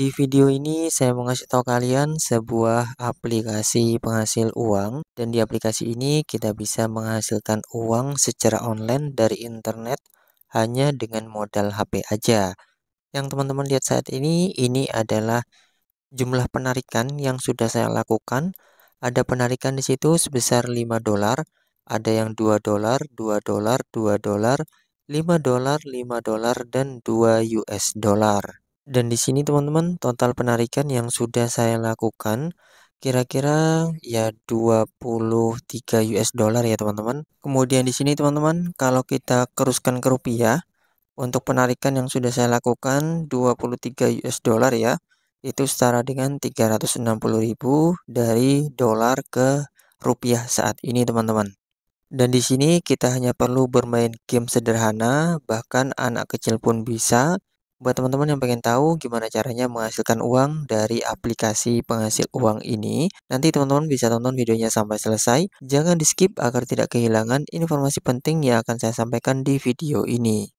Di video ini saya mau ngasih tahu kalian sebuah aplikasi penghasil uang dan di aplikasi ini kita bisa menghasilkan uang secara online dari internet hanya dengan modal HP aja. Yang teman-teman lihat saat ini ini adalah jumlah penarikan yang sudah saya lakukan. Ada penarikan di situ sebesar 5 dolar, ada yang 2 dolar, 2 dolar, 2 dolar, 5 dolar, 5 dolar dan 2 US dolar. Dan di sini teman-teman total penarikan yang sudah saya lakukan kira-kira ya 23 US dollar ya teman-teman. Kemudian di sini teman-teman kalau kita keruskan ke rupiah untuk penarikan yang sudah saya lakukan 23 US dollar ya itu setara dengan 360 ribu dari dolar ke rupiah saat ini teman-teman. Dan di sini kita hanya perlu bermain game sederhana, bahkan anak kecil pun bisa Buat teman-teman yang pengen tahu gimana caranya menghasilkan uang dari aplikasi penghasil uang ini, nanti teman-teman bisa tonton videonya sampai selesai. Jangan di-skip agar tidak kehilangan informasi penting yang akan saya sampaikan di video ini.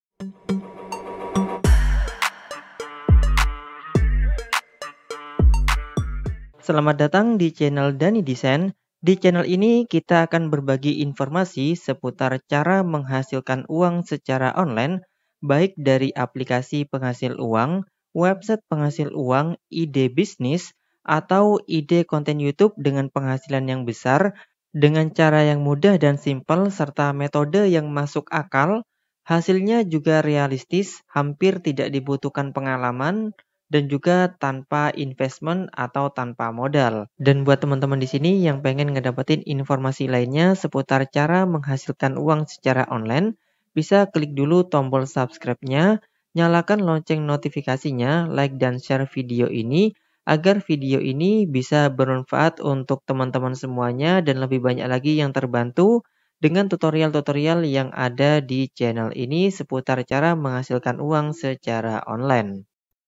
Selamat datang di channel Dani Desain. Di channel ini kita akan berbagi informasi seputar cara menghasilkan uang secara online baik dari aplikasi penghasil uang, website penghasil uang, ide bisnis, atau ide konten YouTube dengan penghasilan yang besar dengan cara yang mudah dan simpel serta metode yang masuk akal, hasilnya juga realistis, hampir tidak dibutuhkan pengalaman, dan juga tanpa investment atau tanpa modal. Dan buat teman-teman di sini yang pengen ngedapetin informasi lainnya seputar cara menghasilkan uang secara online, bisa klik dulu tombol subscribe-nya, nyalakan lonceng notifikasinya, like dan share video ini agar video ini bisa bermanfaat untuk teman-teman semuanya dan lebih banyak lagi yang terbantu dengan tutorial-tutorial yang ada di channel ini seputar cara menghasilkan uang secara online.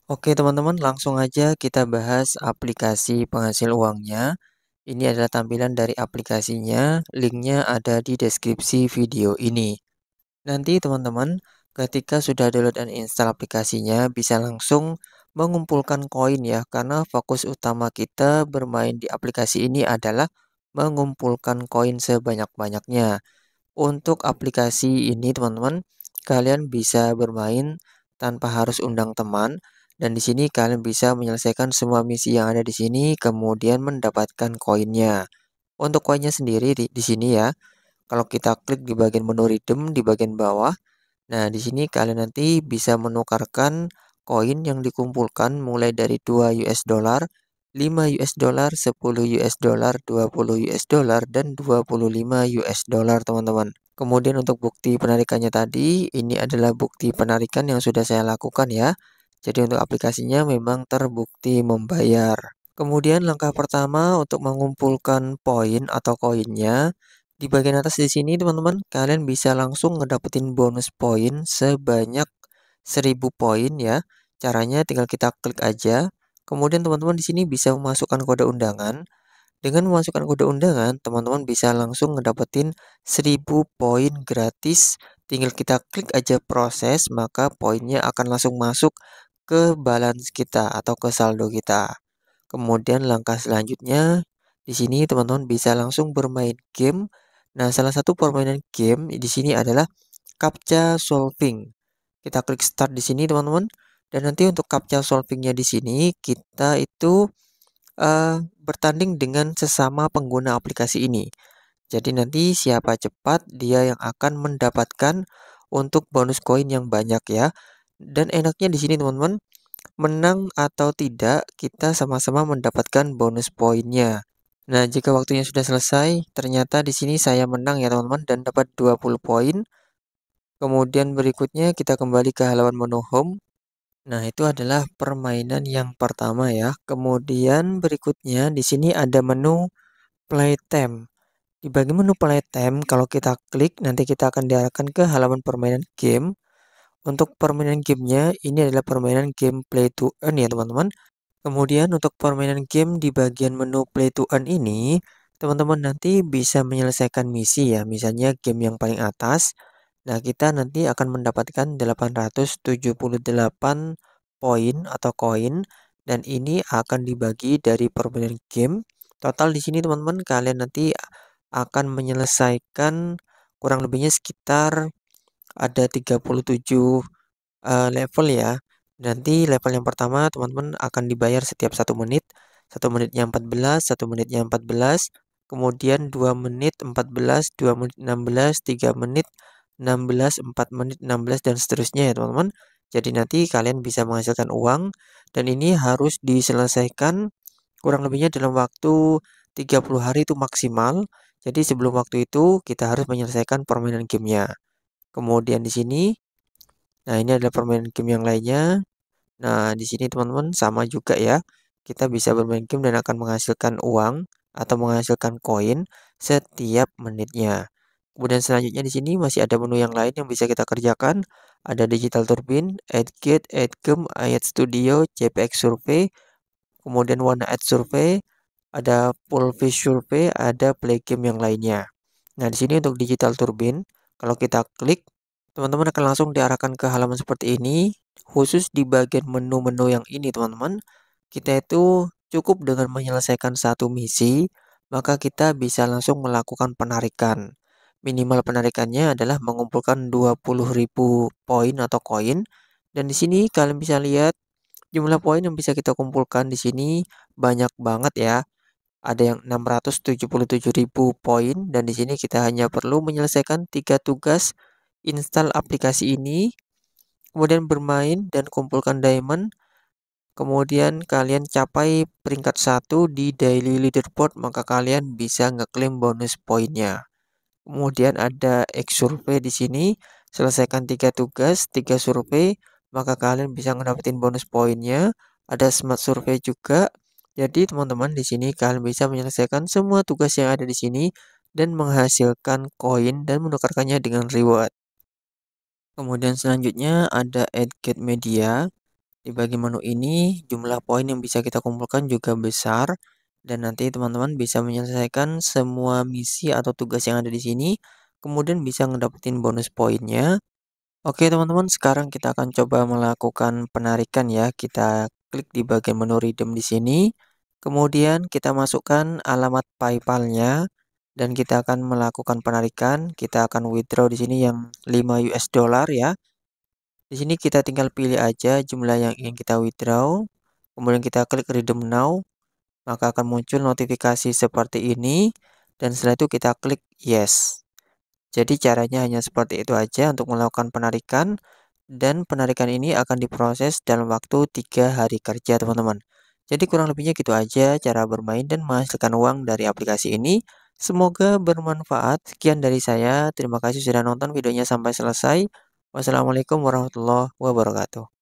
Oke teman-teman, langsung aja kita bahas aplikasi penghasil uangnya. Ini adalah tampilan dari aplikasinya, linknya ada di deskripsi video ini. Nanti teman-teman, ketika sudah download dan install aplikasinya, bisa langsung mengumpulkan koin ya, karena fokus utama kita bermain di aplikasi ini adalah mengumpulkan koin sebanyak-banyaknya. Untuk aplikasi ini teman-teman, kalian bisa bermain tanpa harus undang teman dan di sini kalian bisa menyelesaikan semua misi yang ada di sini kemudian mendapatkan koinnya. Untuk koinnya sendiri di, di sini ya, kalau kita klik di bagian menu redeem di bagian bawah, nah di sini kalian nanti bisa menukarkan koin yang dikumpulkan mulai dari 2 US dollar, 5 US dollar, 10 US dollar, 20 US dollar dan 25 US dollar teman-teman. Kemudian untuk bukti penarikannya tadi, ini adalah bukti penarikan yang sudah saya lakukan ya. Jadi untuk aplikasinya memang terbukti membayar. Kemudian langkah pertama untuk mengumpulkan poin atau koinnya, di bagian atas di sini teman-teman, kalian bisa langsung ngedapetin bonus poin sebanyak 1000 poin ya. Caranya tinggal kita klik aja. Kemudian teman-teman di sini bisa memasukkan kode undangan. Dengan memasukkan kode undangan, teman-teman bisa langsung ngedapetin 1000 poin gratis. Tinggal kita klik aja proses, maka poinnya akan langsung masuk ke balance kita atau ke saldo kita. Kemudian langkah selanjutnya, di sini teman-teman bisa langsung bermain game Nah, salah satu permainan game di sini adalah CAPTCHA Solving. Kita klik start di sini, teman-teman. Dan nanti untuk CAPTCHA Solvingnya di sini, kita itu uh, bertanding dengan sesama pengguna aplikasi ini. Jadi nanti siapa cepat, dia yang akan mendapatkan untuk bonus koin yang banyak ya. Dan enaknya di sini, teman-teman, menang atau tidak, kita sama-sama mendapatkan bonus poinnya. Nah, jika waktunya sudah selesai, ternyata di sini saya menang ya teman-teman dan dapat 20 poin. Kemudian berikutnya kita kembali ke halaman menu home. Nah, itu adalah permainan yang pertama ya. Kemudian berikutnya di sini ada menu play playtime. Di bagian menu play playtime, kalau kita klik nanti kita akan diarahkan ke halaman permainan game. Untuk permainan gamenya, ini adalah permainan game play to earn ya teman-teman. Kemudian untuk permainan game di bagian menu play to earn ini, teman-teman nanti bisa menyelesaikan misi ya, misalnya game yang paling atas. Nah, kita nanti akan mendapatkan 878 poin atau koin dan ini akan dibagi dari permainan game. Total di sini teman-teman kalian nanti akan menyelesaikan kurang lebihnya sekitar ada 37 uh, eh, level ya. Nanti level yang pertama teman-teman akan dibayar setiap satu menit. satu menitnya 14, satu menitnya 14, kemudian 2 menit 14, 2 menit 16, 3 menit 16, 4 menit 16 dan seterusnya ya teman-teman. Jadi nanti kalian bisa menghasilkan uang dan ini harus diselesaikan kurang lebihnya dalam waktu 30 hari itu maksimal. Jadi sebelum waktu itu kita harus menyelesaikan permainan gamenya. Kemudian di sini Nah, ini adalah permainan game yang lainnya. Nah, di sini teman-teman sama juga ya. Kita bisa bermain game dan akan menghasilkan uang atau menghasilkan koin setiap menitnya. Kemudian selanjutnya di sini masih ada menu yang lain yang bisa kita kerjakan. Ada Digital Turbine, adgate, Game, Ayat Studio, JPX Survey, kemudian Warna Ad Survey, ada Full Survey, ada Play Game yang lainnya. Nah, di sini untuk Digital Turbine, kalau kita klik, Teman-teman akan langsung diarahkan ke halaman seperti ini. Khusus di bagian menu-menu yang ini teman-teman, kita itu cukup dengan menyelesaikan satu misi, maka kita bisa langsung melakukan penarikan. Minimal penarikannya adalah mengumpulkan 20.000 poin atau koin. Dan di sini kalian bisa lihat jumlah poin yang bisa kita kumpulkan di sini banyak banget ya. Ada yang 677.000 poin dan di sini kita hanya perlu menyelesaikan tiga tugas install aplikasi ini, kemudian bermain dan kumpulkan diamond, kemudian kalian capai peringkat satu di daily leaderboard, maka kalian bisa ngeklaim bonus poinnya. Kemudian ada X survei di sini, selesaikan tiga tugas, tiga survei, maka kalian bisa ngedapetin bonus poinnya. Ada smart survei juga. Jadi teman-teman di sini kalian bisa menyelesaikan semua tugas yang ada di sini dan menghasilkan koin dan menukarkannya dengan reward. Kemudian selanjutnya ada add media. Di bagian menu ini jumlah poin yang bisa kita kumpulkan juga besar dan nanti teman-teman bisa menyelesaikan semua misi atau tugas yang ada di sini kemudian bisa ngedapetin bonus poinnya. Oke teman-teman sekarang kita akan coba melakukan penarikan ya. Kita klik di bagian menu redeem di sini. Kemudian kita masukkan alamat PayPal-nya dan kita akan melakukan penarikan. Kita akan withdraw di sini yang 5 US dollar ya. Di sini kita tinggal pilih aja jumlah yang ingin kita withdraw. Kemudian kita klik redeem now, maka akan muncul notifikasi seperti ini dan setelah itu kita klik yes. Jadi caranya hanya seperti itu aja untuk melakukan penarikan dan penarikan ini akan diproses dalam waktu 3 hari kerja teman-teman. Jadi kurang lebihnya gitu aja cara bermain dan menghasilkan uang dari aplikasi ini. Semoga bermanfaat. Sekian dari saya. Terima kasih sudah nonton videonya sampai selesai. Wassalamualaikum warahmatullahi wabarakatuh.